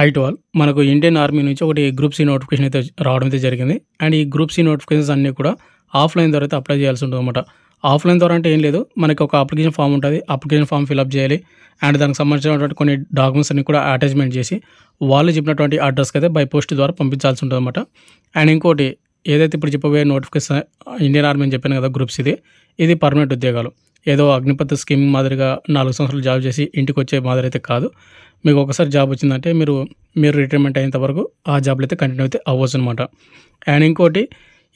height వాల్ మనకు Indian army నుంచి ఒకటి గ్రూప్ సి నోటిఫికేషన్ అయితే రావడం అయితే జరిగింది అండ్ ఈ గ్రూప్ సి నోటిఫికేషన్స్ అన్నీ కూడా ఆఫ్లైన్ ద్వారా అయితే అప్లై చేయాల్సి ఉంటుంది అనమాట ఆఫ్లైన్ ద్వారా అంటే ఏం లేదు మనకి ఒక అప్లికేషన్ ఫామ్ ఉంటుంది అప్లికేషన్ ఫామ్ ఫిల్అప్ చేయాలి అండ్ దానికి సంబంధించినటువంటి కొన్ని డాక్యుమెంట్స్ అన్ని కూడా అటాచ్మెంట్ చేసి వాళ్ళు చెప్పినటువంటి అడ్రస్కి అయితే బై పోస్ట్ ద్వారా పంపించాల్సి ఉంటుంది అనమాట అండ్ ఇంకోటి ఏదైతే ఇప్పుడు చెప్పబోయే నోటిఫికేషన్ ఇండియన్ ఆర్మీ అని చెప్పాను కదా గ్రూప్స్ ఇది ఇది పర్మనెంట్ ఉద్యోగాలు ఏదో అగ్నిపత్ స్కీమ్ మాదిరిగా నాలుగు సంవత్సరాలు జాబ్ చేసి ఇంటికి వచ్చే మాదిరి అయితే కాదు మీకు ఒకసారి జాబ్ వచ్చిందంటే మీరు మీరు రిటైర్మెంట్ అయ్యేంత వరకు ఆ జాబ్లు అయితే కంటిన్యూ అయితే అవ్వచ్చు అనమాట అండ్ ఇంకోటి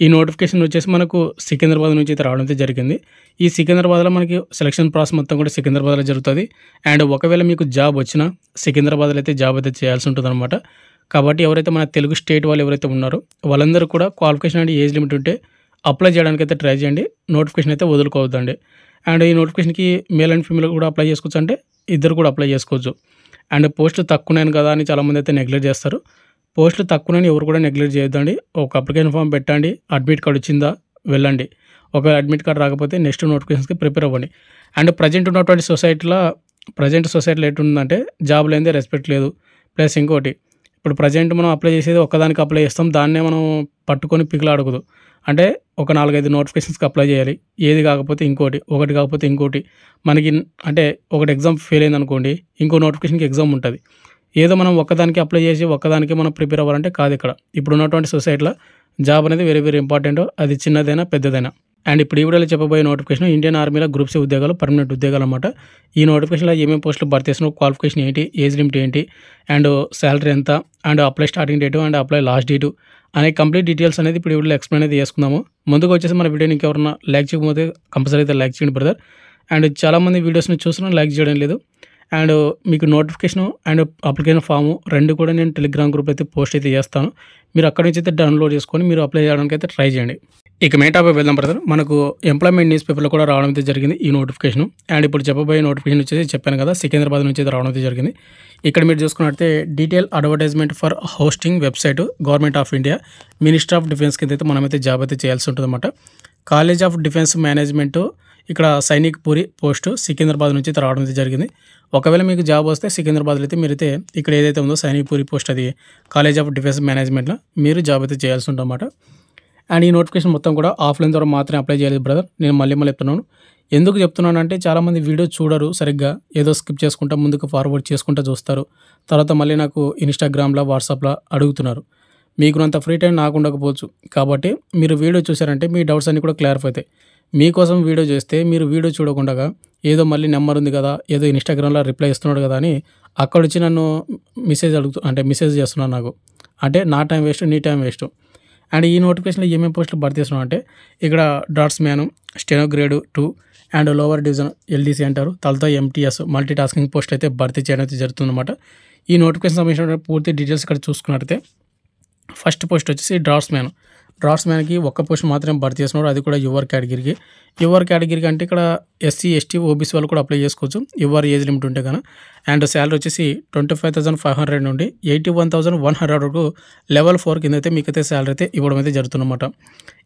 ఈ నోటిఫికేషన్ వచ్చేసి మనకు సికింద్రాబాద్ నుంచి అయితే రావడం అయితే జరిగింది ఈ సికింద్రాబాద్లో మనకి సెలక్షన్ ప్రాసెస్ మొత్తం కూడా సికింద్రాబాద్లో జరుగుతుంది అండ్ ఒకవేళ మీకు జాబ్ వచ్చినా సికింద్రాబాద్లో అయితే జాబ్ అయితే చేయాల్సి ఉంటుందన్నమాట కాబట్టి ఎవరైతే మన తెలుగు స్టేట్ వాళ్ళు ఎవరైతే ఉన్నారో వాళ్ళందరూ కూడా క్వాలిఫికేషన్ అండ్ ఏజ్ లిమిట్ ఉంటే అప్లై చేయడానికి అయితే ట్రై చేయండి నోటిఫికేషన్ అయితే వదులుకోవద్దండి అండ్ ఈ నోటిఫికేషన్కి మేల్ అండ్ ఫీమేల్ కూడా అప్లై చేసుకోవచ్చు అంటే ఇద్దరు కూడా అప్లై చేసుకోవచ్చు అండ్ పోస్టులు తక్కువనే కదా అని చాలామంది అయితే నెగ్లెక్ట్ చేస్తారు పోస్టులు తక్కువనే ఎవరు కూడా నెగ్లెక్ట్ చేయొద్దండి ఒక అప్లికేషన్ ఫామ్ పెట్టండి అడ్మిట్ కార్డు వచ్చిందా వెళ్ళండి ఒకవేళ అడ్మిట్ కార్డు రాకపోతే నెక్స్ట్ నోటిఫికేషన్స్కి ప్రిపేర్ అవ్వండి అండ్ ప్రజెంట్ ఉన్నటువంటి సొసైటీలో ప్రజెంట్ సొసైటీలో ఎటుందంటే జాబ్ లేనిదే రెస్పెక్ట్ లేదు ప్లస్ ఇంకోటి ఇప్పుడు ప్రజెంట్ మనం అప్లై చేసేది ఒక్కదానికి అప్లై చేస్తాం దాన్నే మనం పట్టుకొని పిగులాడకూడదు అంటే ఒక నాలుగైదు నోటిఫికేషన్స్కి అప్లై చేయాలి ఏది కాకపోతే ఇంకోటి ఒకటి కాకపోతే ఇంకోటి మనకి అంటే ఒకటి ఎగ్జామ్ ఫెయిల్ అయింది అనుకోండి ఇంకో నోటిఫికేషన్కి ఎగ్జామ్ ఉంటుంది ఏదో మనం ఒక్కదానికి అప్లై చేసి ఒక్కదానికి మనం ప్రిపేర్ అవ్వాలంటే కాదు ఇక్కడ ఇప్పుడు ఉన్నటువంటి సొసైటీలో జాబ్ అనేది వెరీ వెరీ ఇంపార్టెంట్ అది చిన్నదైనా పెద్దదైనా అండ్ ఇప్పుడు ఈ వీడియోలో చెప్పబోయే నోటిఫికేషన్ ఇండియన్ ఆర్మీలో గ్రూప్ సి ఉద్యోగాలు పర్మనెంట్ ఉద్యోగాలు అనమాట ఈ నోటిఫికేషన్లో ఏమేమి పోస్టులు భర్తీ చేస్తున్నారు క్వాలిఫికేషన్ ఏంటి ఏజ్ లిమిట్ ఏంటి అండ్ శాలరీ ఎంత and apply starting date and apply last date అనే కంప్లీట్ డీటెయిల్స్ అనేది ఇప్పుడు వీడియోలో ఎక్స్ప్లెయిన్ అనేది చేసుకుందాము ముందుకు వచ్చేసి మన వీడియోని ఇంకెవరన్నా లైక్ చేయకపోతే కంపల్సరీ అయితే లైక్ చేయండి బ్రదర్ అండ్ చాలామంది వీడియోస్ని చూస్తున్నా లైక్ చేయడం లేదు అండ్ మీకు నోటిఫికేషన్ అండ్ అప్లికేషన్ ఫాము రెండు కూడా నేను టెలిగ్రామ్ గ్రూప్ అయితే పోస్ట్ అయితే చేస్తాను మీరు అక్కడి నుంచి అయితే డౌన్లోడ్ చేసుకొని మీరు అప్లై చేయడానికి అయితే ట్రై చేయండి ఇక మెయిన్ టాపిక్ వెళ్దాం బ్రదర్ మనకు ఎంప్లాయ్మెంట్ న్యూస్ పేపర్లో కూడా రావడం అయితే జరిగింది ఈ నోటిఫికేషన్ అండ్ ఇప్పుడు చెప్పబోయే నోటిఫికేషన్ వచ్చేసి చెప్పాను కదా సికింద్రాబాద్ నుంచి రావడం అయితే జరిగింది ఇక్కడ మీరు చూసుకున్నట్టే detail advertisement for hosting website government of India minister of defence కింద అయితే మనమైతే జాబ్ అయితే చేయాల్సి ఉంటుందన్నమాట కాలేజ్ ఆఫ్ డిఫెన్స్ మేనేజ్మెంట్ ఇక్కడ సైనిక్ పూరి పోస్టు సికింద్రాబాద్ నుంచి రావడం అయితే జరిగింది ఒకవేళ మీకు జాబ్ వస్తే సికింద్రాబాద్లో అయితే మీరైతే ఇక్కడ ఏదైతే ఉందో సైనిక్ పూరి పోస్ట్ అది కాలేజ్ ఆఫ్ డిఫెన్స్ మేనేజ్మెంట్లో మీరు జాబ్ అయితే చేయాల్సి ఉంటుందన్నమాట అండ్ ఈ నోటిఫికేషన్ మొత్తం కూడా ఆఫ్లైన్ ద్వారా మాత్రమే అప్లై చేయలేదు బ్రదర్ నేను మళ్ళీ మళ్ళీ చెప్తున్నాను ఎందుకు చెప్తున్నాను అంటే చాలామంది వీడియో చూడరు సరిగ్గా ఏదో స్కిప్ చేసుకుంటా ముందుకు ఫార్వర్డ్ చేసుకుంటా చూస్తారు తర్వాత మళ్ళీ నాకు ఇన్స్టాగ్రామ్లో వాట్సాప్లో అడుగుతున్నారు మీకు అంత ఫ్రీ టైం నాకు ఉండకపోవచ్చు కాబట్టి మీరు వీడియో చూసారంటే మీ డౌట్స్ అన్నీ కూడా క్లారిఫై అవుతాయి మీకోసం వీడియో చేస్తే మీరు వీడియో చూడకుండా ఏదో మళ్ళీ నెంబర్ ఉంది కదా ఏదో ఇన్స్టాగ్రామ్లో రిప్లై ఇస్తున్నాడు కదా అని అక్కడొచ్చి నన్ను మెసేజ్ అడుగుతు అంటే మెసేజ్ చేస్తున్నాను నాకు అంటే నా టైం వేస్ట్ నీ టైం వేస్ట్ అండ్ ఈ నోటిఫికేషన్లో ఏమేమి పోస్టులు భర్తీ చేస్తున్నాం అంటే ఇక్కడ draughtsman steno grade two and lower division LDC అంటారు తలతో ఎంటీఎస్ మల్టీ టాస్కింగ్ పోస్ట్ అయితే భర్తీ చేయడం అయితే జరుగుతుందన్నమాట ఈ నోటిఫికేషన్ సంబంధించిన పూర్తి డీటెయిల్స్ ఇక్కడ చూసుకున్నట్టయితే ఫస్ట్ పోస్ట్ వచ్చేసి డ్రాట్స్ మ్యాన్ డ్రాఫ్ట్స్మెన్కి ఒక్క పోస్ట్ మాత్రమే భర్తీ చేస్తున్నారు అది కూడా యువర్ కేటగిరీకి యువర్ కేటగిరీకి అంటే ఇక్కడ ఎస్సీ ఎస్టీ ఓబీసీ వాళ్ళు కూడా అప్లై చేసుకోవచ్చు యువర్ ఏజ్ లిమిట్ ఉంటే కదా అండ్ శాలరీ వచ్చేసి twenty five thousand five hundred నుండి eighty one thousand one hundred వరకు లెవెల్ ఫోర్ కింద అయితే మీకైతే శాలరీ అయితే ఇవ్వడం అయితే జరుగుతుందన్నమాట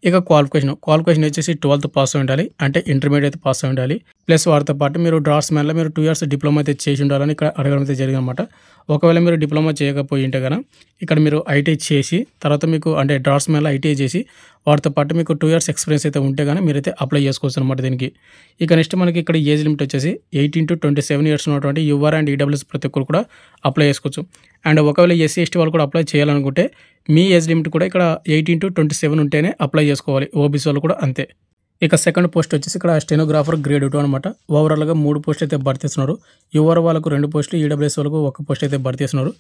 ఇక క్వాలిఫికేషన్ క్వాలిఫికేషన్ వచ్చేసి ట్వెల్త్ పాస్ అయి ఉండాలి అంటే ఇంటర్మీడియట్ అయితే పాస్ అయి ఉండాలి ప్లస్ వారితో పాటు మీరు డ్రాఫ్ట్స్మెన్లో మీరు టూ ఇయర్స్ డిప్లొమా అయితే చేసి ఉండాలని ఇక్కడ అడగడం అయితే జరిగిందనమాట ఒకవేళ మీరు డిప్లొమా చేయకపోయి ఉంటే కనుక ఇక్కడ మీరు ఐటీ చేసి తర్వాత మీకు అంటే డ్రాఫ్ట్స్మెన్లో ఐటీ చేసి వాటితో పాటు మీకు టూ ఇయర్స్ ఎక్స్పీరియన్స్ అయితే ఉంటే కానీ మీరైతే అప్లై చేసుకోవచ్చు అనమాట దీనికి ఇక నెక్స్ట్ మనకి ఇక్కడ ఏజ్ లిమిట్ వచ్చేసి eighteen to twenty seven years ఉన్నటువంటి యూఆర్ అండ్ ఈడబ్ల్యూస్ ప్రతి ఒక్కరు కూడా అప్లై చేసుకోవచ్చు అండ్ ఒకవేళ ఎస్సీ ఎస్టీ వాళ్ళు కూడా అప్లై చేయాలనుకుంటే మీ ఏజ్ లిమిట్ కూడా ఇక్కడ ఎయిటీన్ టు ట్వంటీ సెవెన్ ఉంటేనే అప్లై చేసుకోవాలి ఓబీసీ వాళ్ళు కూడా అంతే ఇక సెకండ్ పోస్ట్ వచ్చేసి ఇక్కడ స్టెనోగ్రాఫర్ గ్రేడ్ టూ అనమాట ఓవరాల్గా మూడు పోస్ట్ అయితే భర్తీ చేస్తున్నారు యువర్ వాళ్ళకు రెండు పోస్టులు ఈడబ్ల్యూఎస్ e వాళ్ళకు ఒక పోస్ట్ అయితే భర్తీ చేస్తున్నారు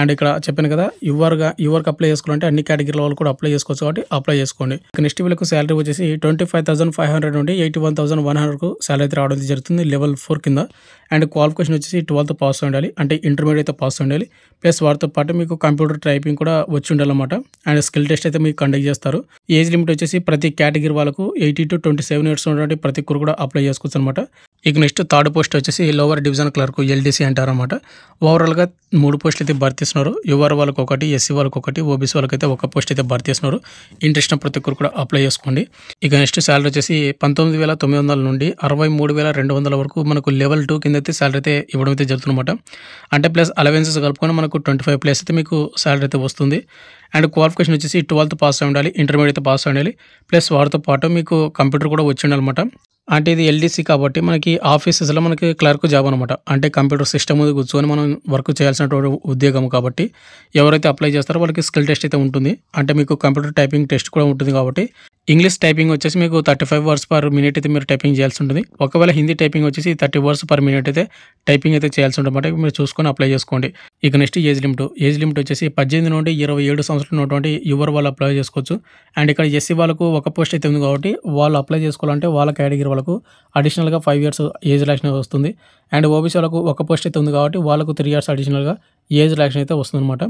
అండ్ ఇక్కడ చెప్పాను కదా యువర్గా యువర్కి అప్లై చేసుకోవాలంటే అన్ని కేటగిరీల వాళ్ళు కూడా అప్లై చేసుకోవచ్చు కాబట్టి అప్లై చేసుకోండి నెక్స్ట్ వీళ్ళకు శాలరీ వచ్చేసి twenty five thousand five hundred నుండి ఎయిటీ వన్ థౌసండ్ వన్ హండ్రెడ్కు శాలరీ అయితే రావడం జరుగుతుంది లెవెల్ ఫోర్ కింద అండ్ క్వాలిఫికేషన్ వచ్చేసి ట్వెల్త్ పాస్ ఉండాలి అంటే ఇంటర్మీడియట్ అయితే పాస్ ఉండాలి ప్లస్ వాటితో పాటు మీకు కంప్యూటర్ టైపింగ్ కూడా వచ్చి ఉండాలన్నమాట అండ్ స్కిల్ టెస్ట్ అయితే మీకు కండక్ట్ చేస్తారు ఏజ్ లిమిట్ వచ్చేసి ప్రతి కేటగిరీ వాళ్ళకు eighty to twenty seven years ఉన్నటువంటి ప్రతి ఒక్కరు కూడా అప్లై చేసుకోవచ్చు అనమాట ఇక నెక్స్ట్ థర్డ్ పోస్ట్ వచ్చేసి లోవర్ డివిజన్ క్లర్క్ ఎల్డీసీ అంటారనమాట ఓవరాల్గా మూడు పోస్టులు అయితే భర్తీ చేస్తున్నారు యువర్ వాళ్ళకి ఒకటి ఎస్సీ వాళ్ళకి ఒకటి ఓబీసీ వాళ్ళకైతే ఒక పోస్ట్ అయితే భర్తీ చేస్తున్నారు ఇంట్రెస్ట్ ప్రతి ఒక్కరు కూడా అప్లై చేసుకోండి ఇక నెక్స్ట్ శాలరీ వచ్చేసి పంతొమ్మిది వేల తొమ్మిది వందల నుండి అరవై మూడు వేల రెండు వందల వరకు మనకు లెవెల్ టూ కింద అయితే శాలరీ అయితే ఇవ్వడం అయితే జరుగుతుందన్నమాట అంటే ప్లస్ అలవెన్సెస్ కలుపుకొని మనకు ట్వంటీ ఫైవ్ ప్లస్ అయితే మీకు శాలరీ అయితే వస్తుంది అండ్ క్వాలిఫికేషన్ వచ్చేసి ట్వెల్త్ పాస్ అయి ఉండాలి ఇంటర్మీడియట్ పాస్ అయి ఉండాలి ప్లస్ వారితో పాటు మీకు కంప్యూటర్ కూడా వచ్చి ఉండాలన్నమాట అంటే ఇది ఎల్డీసీ కాబట్టి మనకి ఆఫీసెస్లో మనకి క్లర్క్ జాబ్ అనమాట అంటే కంప్యూటర్ సిస్టమ్ మీద కూర్చొని మనం వర్క్ చేయాల్సినటువంటి ఉద్యోగం కాబట్టి ఎవరైతే అప్లై చేస్తారో వాళ్ళకి స్కిల్ టెస్ట్ అయితే ఉంటుంది అంటే మీకు కంప్యూటర్ టైపింగ్ టెస్ట్ కూడా ఉంటుంది కాబట్టి ఇంగ్లీష్ టైపింగ్ వచ్చేసి మీకు thirty five words per minute అయితే మీరు టైపింగ్ చేయాల్సి ఉంటుంది ఒకవేళ హిందీ టైపింగ్ వచ్చేసి థర్టీ వర్డ్స్ పర్ మినిట్ అయితే టైపింగ్ అయితే చేయాల్సి ఉంటుంది మీరు చూసుకొని అప్లై చేసుకోండి ఇక next age limit age limit వచ్చేసి పద్దెనిమిది నుండి ఇరవై ఏడు సంవత్సరాలు ఉన్నటువంటి యువర్ వాళ్ళు అప్లై చేసుకోవచ్చు అండ్ ఇక్కడ ఎస్సీ వాళ్ళకు ఒక పోస్ట్ అయితే ఉంది కాబట్టి వాళ్ళు అప్లై చేసుకోవాలంటే వాళ్ళ కేటగిరీ వాళ్ళకు అడిషనల్గా ఫైవ్ ఇయర్స్ ఏజ్ రిలాక్షన్ వస్తుంది అండ్ ఓబీసీ వాళ్ళకు ఒక పోస్ట్ అయితే ఉంది కాబట్టి వాళ్ళకు త్రీ ఇయర్స్ అడిషనల్గా ఏజ్ రిలాక్షన్ అయితే వస్తుందన్నమాట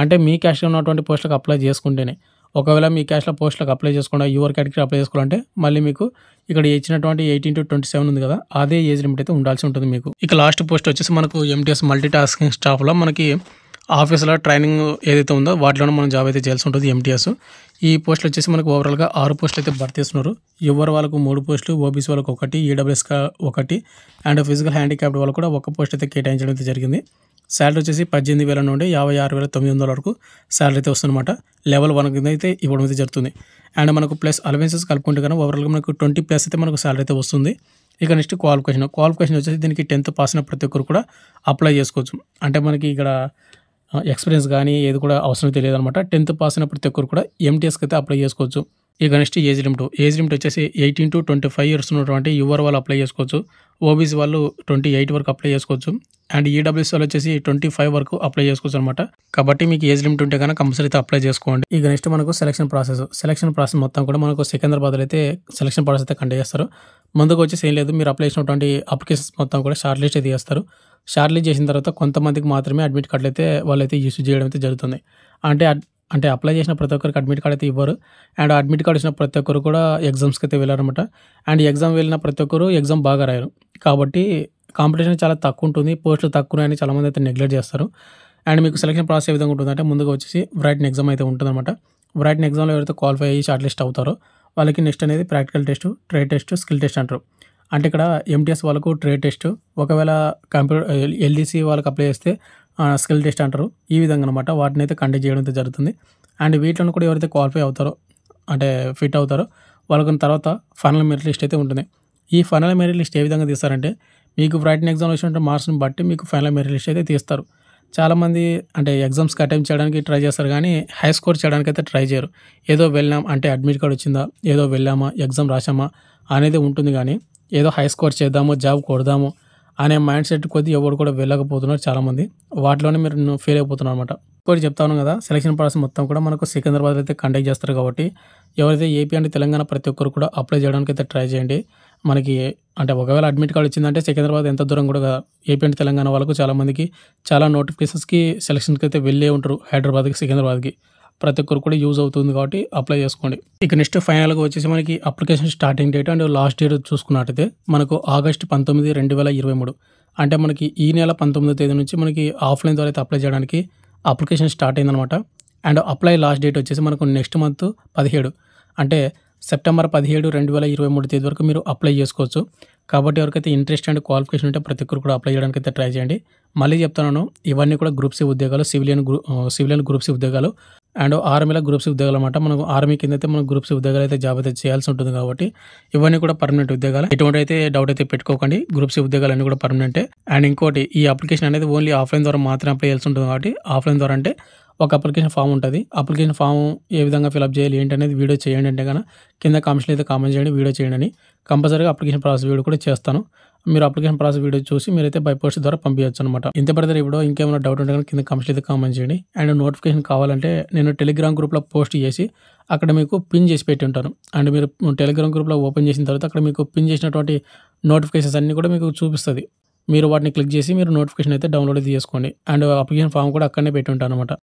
అంటే మీ క్యాస్ట్లో ఉన్నటువంటి పోస్టులకు అప్లై చేసుకుంటేనే ఒకవేళ మీ క్యాష్లో పోస్ట్లకు అప్లై చేసుకోండి యువర్ కేటగిరీ అప్లై చేసుకోవాలంటే మళ్ళీ మీకు ఇక్కడ ఇచ్చినటువంటి ఎయిటీన్ టు ట్వంటీ సెవెన్ ఉంది కదా అదే ఏజ్ లిమిట్ అయితే ఉండాల్సి ఉంటుంది మీకు ఇక లాస్ట్ పోస్ట్ వచ్చేసి మనకు ఎంటీఎస్ మల్టీ టాస్కింగ్ స్టాఫ్లో మనకి ఆఫీసులో ట్రైనింగ్ ఏదైతే ఉందో వాటిలోనే మనం జాబ్ అయితే చేయాల్సి ఉంటుంది ఎంటీఎస్ ఈ పోస్టులు వచ్చేసి మనకు ఓవరాల్గా ఆరు పోస్టులు అయితే భర్తీ చేస్తున్నారు ఎవరు వాళ్ళకు మూడు పోస్టులు ఓబీసీ వాళ్ళకు ఒకటి ఈడబ్ల్యూఎస్గా e ఒకటి అండ్ ఫిజికల్ హ్యాండిక్యాప్ వాళ్ళు కూడా ఒక పోస్ట్ అయితే కేటాయించడం అయితే జరిగింది శాలరీ వచ్చేసి పద్దెనిమిది వేల నుండి యాభై ఆరు వేల తొమ్మిది వందల వరకు శాలరీ అయితే వస్తుందన్నమాట లెవెల్ వన్ కింద అయితే ఇవ్వడం అయితే జరుగుతుంది అండ్ మనకు ప్లస్ అలవెన్సెస్ కలుపుకుంటే కానీ ఓవరాల్గా మనకు ట్వంటీ ప్లస్ అయితే మనకు శాలరీ అయితే వస్తుంది ఇక నెక్స్ట్ క్వాలిఫికేషన్ క్వాలిఫికేషన్ వచ్చేసి దీనికి టెన్త్ పాస్ అయిన ప్రతి ఒక్కరు కూడా అప్లై చేసుకోవచ్చు అంటే మనకి ఇక్కడ ఎక్స్పీరియన్స్ కానీ ఏది కూడా అవసరం తెలియదు అనమాట టెన్త్ పాస్ అయినప్పుడు ఒక్కరు కూడా ఎంటీఎస్కి అయితే అప్లై చేసుకోవచ్చు ఈ next age limit age limit వచ్చేసి eighteen to twenty five years ఉన్నటువంటి యువర్ వాళ్ళు అప్లై చేసుకోవచ్చు ఓబీసీ వాళ్ళు ట్వంటీ ఎయిట్ వరకు అప్లై చేసుకోవచ్చు అండ్ ఈడబ్ల్యూఎస్ వాళ్ళు వచ్చేసి ట్వంటీ ఫైవ్ వరకు అప్లై చేసుకోవచ్చు అనమాట కాబట్టి మీకు ఏజ్ లిమిట్ ఉంటే కనుక కంపల్సరీ అప్లై చేసుకోండి ఈ నెక్స్ట్ మనకు సెలక్షన్ ప్రాసెస్ సెలక్షన్ ప్రాసెస్ మొత్తం కూడా మనకు సికింద్రాబాద్లో అయితే సెలక్షన్ ప్రాసెస్ అయితే కండక్ట్ చేస్తారు ముందుకు వచ్చేసి ఏం లేదు మీరు అప్లై చేసినటువంటి అప్లికేషన్స్ మొత్తం కూడా షార్ట్ లిస్ట్ అయితే చేస్తారు షార్ట్ లిస్ట్ చేసిన తర్వాత కొంతమందికి మాత్రమే అడ్మిట్ కార్డులు అయితే వాళ్ళైతే ఇష్యూ చేయడం అయితే జరుగుతుంది అంటే అంటే అప్లై చేసిన ప్రతి ఒక్కరికి అడ్మిట్ కార్డ్ అయితే ఇవ్వరు అండ్ అడ్మిట్ కార్డ్ ఇచ్చిన ప్రతి ఒక్కరు కూడా ఎగ్జామ్స్కి అయితే వెళ్ళారనమాట అండ్ ఎగ్జామ్ వెళ్ళిన ప్రతి ఒక్కరు ఎగ్జామ్ బాగా రాయరు కాబట్టి కాంపిటీషన్ చాలా తక్కువ ఉంటుంది పోస్టులు తక్కువని చాలామంది అయితే నెగ్లెక్ట్ చేస్తారు అండ్ మీకు సెలక్షన్ ప్రాసెస్ ఏ విధంగా ఉంటుందంటే ముందుగా వచ్చేసి వ్రైటన్ ఎగ్జామ్ అయితే ఉంటుందన్నమాట వ్రైటన్ ఎగ్జామ్లో ఎవరైతే క్వాలిఫై అయ్యి షార్ట్లిస్ట్ లిస్ట్ అవుతారో వాళ్ళకి నెక్స్ట్ అనేది practical test trade test skill test అంటారు అంటే ఇక్కడ ఎంటీఎస్ వాళ్ళకు ట్రేడ్ టెస్ట్ ఒకవేళ కంప్యూటర్ ఎల్డీసీ వాళ్ళకి అప్లై చేస్తే స్కిల్ టెస్ట్ అంటారు ఈ విధంగా అనమాట వాటిని అయితే కండక్ట్ చేయడం అయితే జరుగుతుంది అండ్ వీటిలో కూడా ఎవరైతే క్వాలిఫై అవుతారో అంటే ఫిట్ అవుతారో వాళ్ళకున్న తర్వాత ఫైనల్ మెరిట్ లిస్ట్ అయితే ఉంటుంది ఈ ఫైనల్ మెరిట్ లిస్ట్ ఏ విధంగా తీస్తారంటే మీకు రైటింగ్ ఎగ్జామ్ వచ్చినటువంటి మార్క్స్ని బట్టి మీకు ఫైనల్ మెరిట్ లిస్ట్ అయితే తీస్తారు చాలామంది అంటే ఎగ్జామ్స్కి అటెంప్ట్ చేయడానికి ట్రై చేస్తారు కానీ హై స్కోర్ చేయడానికి అయితే ట్రై చేయరు ఏదో వెళ్ళాం అంటే అడ్మిట్ కార్డ్ వచ్చిందా ఏదో వెళ్ళామా ఎగ్జామ్ రాసామా అనేది ఉంటుంది కానీ ఏదో హై స్కోర్ చేద్దాము జాబ్ కొడదాము అనే మైండ్ సెట్ కొద్ది ఎవరు కూడా వెళ్ళకపోతున్నారు చాలామంది వాటిలోనే మీరు ఫెయిల్ అయిపోతున్నారు అనమాట ఇప్పుడు చెప్తాను కదా సెలక్షన్ ప్రాసెస్ మొత్తం కూడా మనకు సికింద్రాబాద్ అయితే కండక్ట్ చేస్తారు కాబట్టి ఎవరైతే ఏపీ అంటే తెలంగాణ ప్రతి ఒక్కరు కూడా అప్లై చేయడానికి అయితే ట్రై చేయండి మనకి అంటే ఒకవేళ అడ్మిట్ కార్డు వచ్చిందంటే సికింద్రాబాద్ ఎంత దూరం కూడా ఏపీ అంటే తెలంగాణ వాళ్ళకు చాలామందికి చాలా నోటిఫికేషన్స్కి సెలక్షన్కి అయితే వెళ్ళే ఉంటారు హైదరాబాద్కి సికింద్రాబాద్కి ప్రతి ఒక్కరు కూడా యూజ్ అవుతుంది కాబట్టి అప్లై చేసుకోండి ఇక నెక్స్ట్ ఫైనల్గా వచ్చేసి మనకి application starting date and last date చూసుకున్నట్టయితే మనకు ఆగస్ట్ పంతొమ్మిది రెండు వేల ఇరవై మూడు అంటే మనకి ఈ నెల పంతొమ్మిదో తేదీ నుంచి మనకి ఆఫ్లైన్ ద్వారా అయితే అప్లై చేయడానికి అప్లికేషన్ స్టార్ట్ అయిందనమాట అండ్ అప్లై లాస్ట్ డేట్ వచ్చేసి మనకు నెక్స్ట్ మంత్ పదిహేడు అంటే సెప్టెంబర్ పదిహేడు రెండు వేల ఇరవై మూడు తేదీ వరకు మీరు అప్లై చేసుకోవచ్చు కాబట్టి ఎవరికైతే ఇంట్రెస్ట్ అండ్ క్వాలిఫికేషన్ ఉంటే ప్రతి ఒక్కరు కూడా అప్లై చేయడానికి అయితే ట్రై చేయండి మళ్ళీ చెప్తున్నాను ఇవన్నీ కూడా గ్రూప్ సి ఉద్యోగాలు సివిలియన్ గ్రూ సివిలియన్ గ్రూప్ సి ఉద్యోగాలు అండ్ ఆర్మీలో గ్రూప్స్ ఉద్యోగాలు అనమాట మనం ఆర్మీ కింద అయితే మనం గ్రూప్స్ ఉద్యోగాలు అయితే జాబితా చేయాల్సి ఉంటుంది కాబట్టి ఇవన్నీ కూడా పర్మనెంట్ ఉద్యోగాలు ఎటువంటి అయితే డౌట్ అయితే పెట్టుకోకండి గ్రూప్స్ ఉద్యోగాలు అన్ని కూడా పర్మనెంటే అండ్ ఇంకోటి ఈ అప్లికేషన్ అనేది ఓన్లీ ఆఫ్లైన్ ద్వారా మాత్రమే అప్లై చేయాల్సి ఉంటుంది కాబట్టి ఆఫ్లైన్ ద్వారా అంటే ఒక అప్లికేషన్ ఫామ్ ఉంటుంది అప్లికేషన్ ఫామ్ ఏ విధంగా ఫిలప్ చేయాలి ఏంటనేది వీడియో చేయండి అంటే కనుక కింద కామెంట్స్లో అయితే కామెంట్ చేయండి వీడియో చేయండి అని కంపల్సరీగా అప్లికేషన్ ప్రాసెస్ వీడియో కూడా చేస్తాను మీరు అప్లికేషన్ ప్రాసెస్ వీడియో చూసి మీరైతే బై పోస్ట్ ద్వారా పంపించవచ్చు అనమాట ఇంత బ్రదర్ ఇప్పుడు ఇంకేమైనా డౌట్ ఉంటే కింద కమెంట్స్ అయితే కామెంట్ చేయండి అండ్ నోటిఫికేషన్ కావాలంటే నేను టెలిగ్రామ్ గ్రూప్లో పోస్ట్ చేసి అక్కడ మీకు పిన్ చేసి పెట్టి ఉంటాను అండ్ మీరు టెలిగ్రామ్ గ్రూప్లో ఓపెన్ చేసిన తర్వాత అక్కడ మీకు పిన్ చేసినటువంటి నోటిఫికేషన్స్ అన్నీ కూడా మీకు చూపిస్తుంది మీరు వాటిని క్లిక్ చేసి మీరు నోటిఫికేషన్ అయితే డౌన్లోడ్ చేసుకోండి అండ్ అప్లికేషన్ ఫామ్ కూడా అక్కడనే పెట్టి ఉంటాను అనమాట